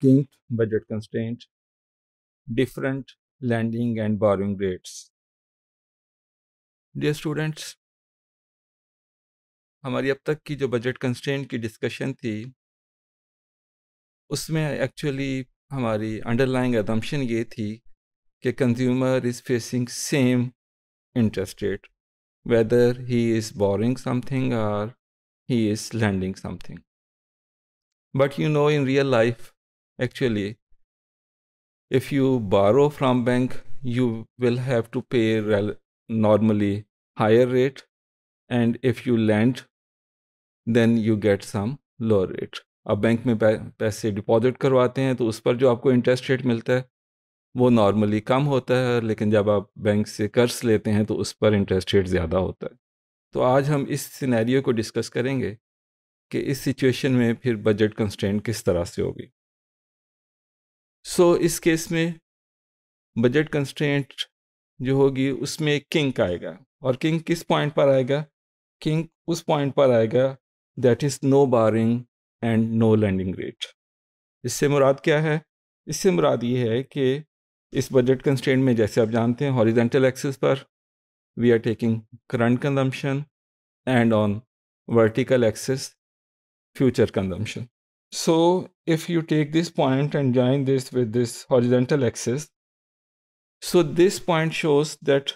Kingth budget constraint, different lending and borrowing rates. Dear students, हमारी अब तक की जो बजट कंस्टेंट की डिस्कशन थी उसमें एक्चुअली हमारी अंडरलाइंग एजम्पन ये थी कि consumer is facing same interest rate whether he is borrowing something और he is lending something but you know in real life actually if you borrow from bank you will have to pay normally higher rate and if you lend then you get some lower rate आप bank में पैसे deposit करवाते हैं तो उस पर जो आपको इंटरेस्ट रेट मिलता है वो नॉर्मली कम होता है लेकिन जब आप बैंक से कर्ज लेते हैं तो उस पर इंटरेस्ट रेट ज़्यादा होता है तो आज हम इस सिनेरियो को डिस्कस करेंगे कि इस सिचुएशन में फिर बजट कंस्टेंट किस तरह से होगी सो so, इस केस में बजट कंस्ट्रेंट जो होगी उसमें एक किंक आएगा और किंक किस पॉइंट पर आएगा किंक उस पॉइंट पर आएगा that is no borrowing and no lending rate इससे मुराद क्या है इससे मुराद ये है कि इस बजट कंस्ट्रेंट में जैसे आप जानते हैं हॉरिजेंटल एक्सेस पर we are taking current consumption and on vertical axis future consumption So if you take this point and join this with this horizontal axis, so this point shows that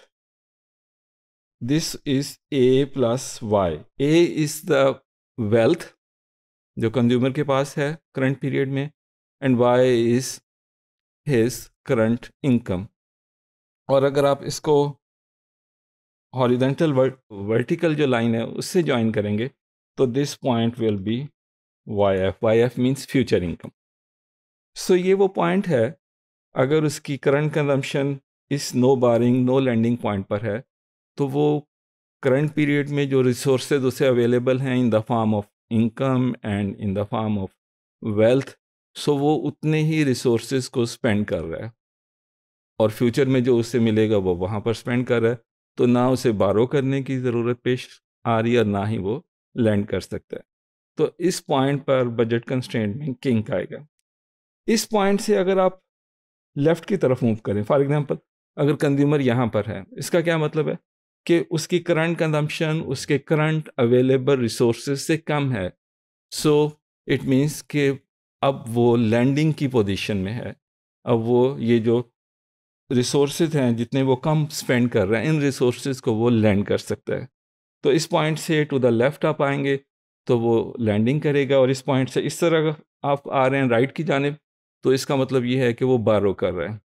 this is A plus Y. A is the wealth the consumer ke paas hai current period mein and Y is his current income. Aur agar aap isko horizontal vert vertical line hai this point will be Y F Y F means future income so ये वो point है अगर उसकी current consumption इस no borrowing no lending point पर है तो वो करंट पीरियड में जो रिसोर्सेज उसे अवेलेबल हैं in the form of income and in the form of wealth so वो उतने ही रिसोर्स को स्पेंड कर रहा है और फ्यूचर में जो उसे मिलेगा वो वहाँ पर स्पेंड कर रहा है तो ना उसे बारो करने की ज़रूरत पेश आ रही है और ना ही वो लैंड कर सकता है तो इस पॉइंट पर बजट कंस्टेंट में किंक आएगा इस पॉइंट से अगर आप लेफ़्ट की तरफ मूव करें फॉर एग्जांपल अगर कंज्यूमर यहाँ पर है इसका क्या मतलब है कि उसकी करंट कंजम्पशन उसके करंट अवेलेबल रिसोर्स से कम है सो इट मीन्स कि अब वो लैंडिंग की पोजीशन में है अब वो ये जो रिसोर्स हैं जितने वो कम स्पेंड कर रहे हैं इन रिसोर्स को वो लैंड कर सकता है तो इस पॉइंट से टू द लेफ़्ट आप आएंगे तो वो लैंडिंग करेगा और इस पॉइंट से इस तरह आप आ रहे हैं राइट की जानब तो इसका मतलब ये है कि वो बारो कर रहा है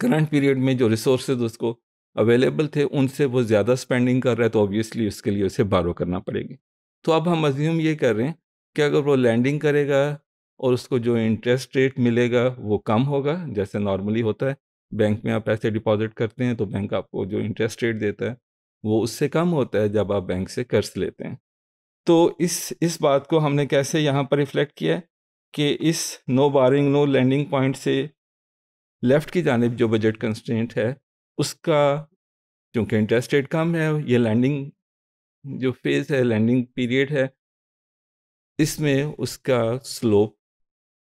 करंट पीरियड में जो रिसोर्सेज उसको अवेलेबल थे उनसे वो ज़्यादा स्पेंडिंग कर रहा है तो ऑब्वियसली उसके लिए उसे बारो करना पड़ेगी तो अब हम अज्यूम ये कर रहे हैं कि अगर वो लैंडिंग करेगा और उसको जो इंटरेस्ट रेट मिलेगा वो कम होगा जैसे नॉर्मली होता है बैंक में आप पैसे डिपॉजिट करते हैं तो बैंक आपको जो इंटरेस्ट रेट देता है वो उससे कम होता है जब आप बैंक से कर्ज लेते हैं तो इस इस बात को हमने कैसे यहाँ पर रिफ्लेक्ट किया कि इस no borrowing no lending point से लेफ़्ट की जानब जो बजट कंस्टेंट है उसका चूँकि इंटरेस्ट रेट कम है ये लैंडिंग जो फेज़ है लैंडिंग पीरियड है इसमें उसका स्लोप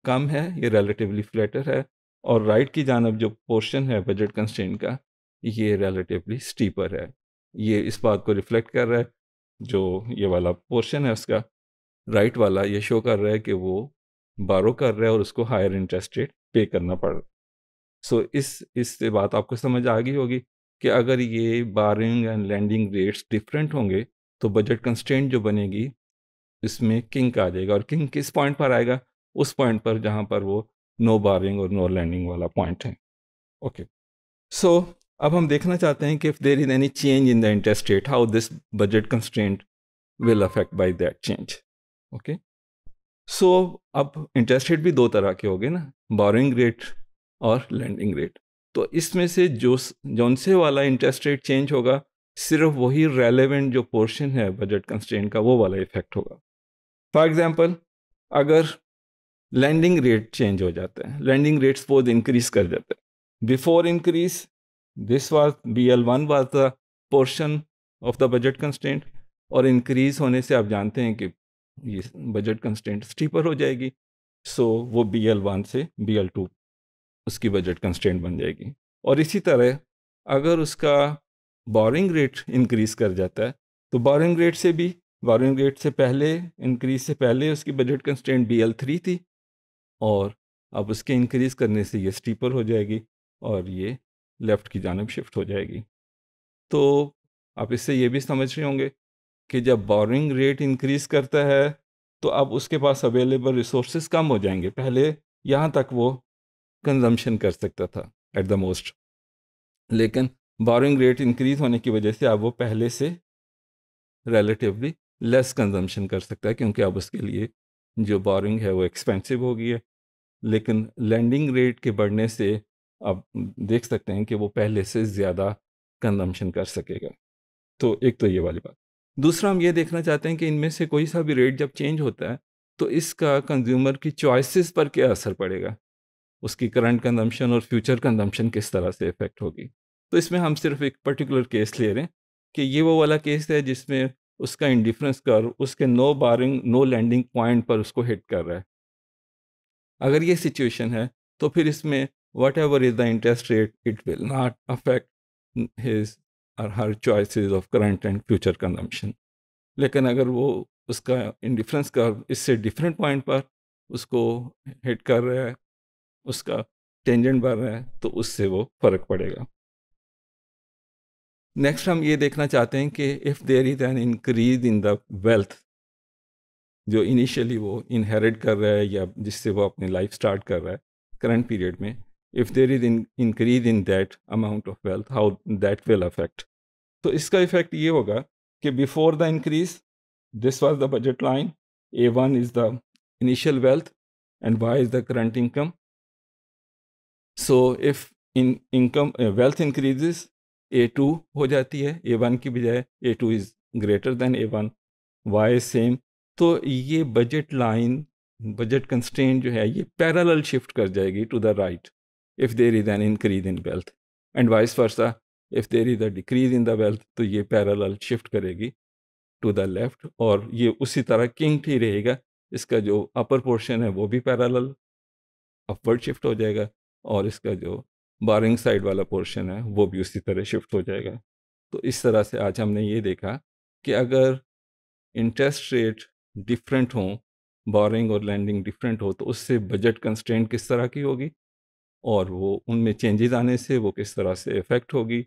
कम है ये रिलेटिवली फ्लैटर है और राइट की जानब जो पोर्शन है बजट कंस्टेंट का ये रिलेटिवली स्टीपर है ये इस बात को रिफ्लेक्ट कर रहा है जो ये वाला पोर्शन है उसका राइट वाला ये शो कर रहा है कि वो बारो कर रहा है और उसको हायर इंटरेस्ट रेट पे करना पड़ रहा है सो इस इससे बात आपको समझ आ गई होगी कि अगर ये borrowing and lending rates different होंगे तो बजट कंस्टेंट जो बनेगी इसमें किंग आ जाएगा और किंग किस पॉइंट पर आएगा उस पॉइंट पर जहाँ पर वो नो बारिंग और नो लैंडिंग वाला पॉइंट है ओके सो अब हम देखना चाहते हैं कि if there is any change in the interest rate how this budget constraint will affect by that change okay so अब इंटरेस्ट रेट भी दो तरह के हो गए ना बोरिंग रेट और लैंडिंग रेट तो इसमें से जो जोन से वाला इंटरेस्ट रेट चेंज होगा सिर्फ वही रेलेवेंट जो पोर्शन है बजट कंस्टेंट का वो वाला इफेक्ट होगा फॉर एग्जाम्पल अगर लैंडिंग रेट चेंज हो जाता है लैंडिंग रेट सपोज इंक्रीज कर देते हैं before increase This was BL1 was the portion of the budget constraint और इंक्रीज होने से आप जानते हैं कि ये बजट कंस्टेंट स्टीपर हो जाएगी सो so, वो बी एल वन से बी एल टू उसकी बजट कंस्टेंट बन जाएगी और इसी तरह अगर उसका बोरिंग रेट इंक्रीज़ कर जाता है तो बोरिंग रेट से भी बोरिंग रेट से पहले इंक्रीज से पहले उसकी budget constraint B L three थी और अब उसके इंक्रीज़ करने से ये स्टीपर हो जाएगी और ये लेफ़्ट की जानब शिफ्ट हो जाएगी तो आप इससे ये भी समझ रहे होंगे कि जब बोरिंग रेट इंक्रीज़ करता है तो अब उसके पास अवेलेबल रिसोर्स कम हो जाएंगे पहले यहाँ तक वो कंजम्पशन कर सकता था एट द मोस्ट लेकिन बोरिंग रेट इंक्रीज़ होने की वजह से अब वो पहले से रिलेटिवली लेस कंजम्पशन कर सकता है क्योंकि अब उसके लिए जो बोरिंग है वो एक्सपेंसिव हो गई है लेकिन लैंडिंग रेट के बढ़ने से आप देख सकते हैं कि वो पहले से ज़्यादा कंजम्पशन कर सकेगा तो एक तो ये वाली बात दूसरा हम ये देखना चाहते हैं कि इनमें से कोई सा भी रेट जब चेंज होता है तो इसका कंज्यूमर की चॉइसेस पर क्या असर पड़ेगा उसकी करंट कंजम्पशन और फ्यूचर कंजम्पशन किस तरह से इफ़ेक्ट होगी तो इसमें हम सिर्फ एक पर्टिकुलर केस ले रहे हैं कि ये वो वाला केस है जिसमें उसका इंडिफ्रेंस कर उसके no borrowing no lending point पर उसको हिट कर रहा है अगर ये सिचुएशन है तो फिर इसमें whatever is the interest rate, it will not affect his और her choices of current and future consumption लेकिन अगर वो उसका इंडिफरेंस का इससे डिफरेंट पॉइंट पर उसको हिट कर रहा है उसका टेंजेंट बढ़ रहा है तो उससे वो फ़र्क पड़ेगा नेक्स्ट हम ये देखना चाहते हैं कि if there is an increase in the wealth जो इनिशियली वो इनहेरिट कर रहा है या जिससे वो अपनी लाइफ स्टार्ट कर रहा है करंट पीरियड में if there is in increase in that amount of wealth how that will affect तो इसका इफेक्ट ये होगा कि before the increase this was the budget line A one is the initial wealth and Y is the current income so if in income wealth increase A two हो जाती है A one की बजाय A two is greater than A one Y same तो ये budget line budget constant जो है ये पैरेलल शिफ्ट कर जाएगी to the right if there is an increase in wealth and vice versa if there is a decrease in the wealth तो ये parallel shift करेगी to the left और ये उसी तरह किंग ही रहेगा इसका जो अपर पोर्शन है वो भी पैरल अपवर्ड शिफ्ट हो जाएगा और इसका जो बारिंग साइड वाला पोर्शन है वो भी उसी तरह शिफ्ट हो जाएगा तो इस तरह से आज हमने ये देखा कि अगर इंटरेस्ट रेट डिफरेंट हों बोरिंग और लैंडिंग डिफरेंट हो तो उससे बजट कंस्ट्रेंट किस तरह की होगी और वो उनमें चेंजेस आने से वो किस तरह से इफ़ेक्ट होगी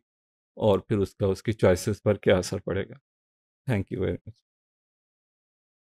और फिर उसका उसकी चॉइसेस पर क्या असर पड़ेगा थैंक यू वेरी मच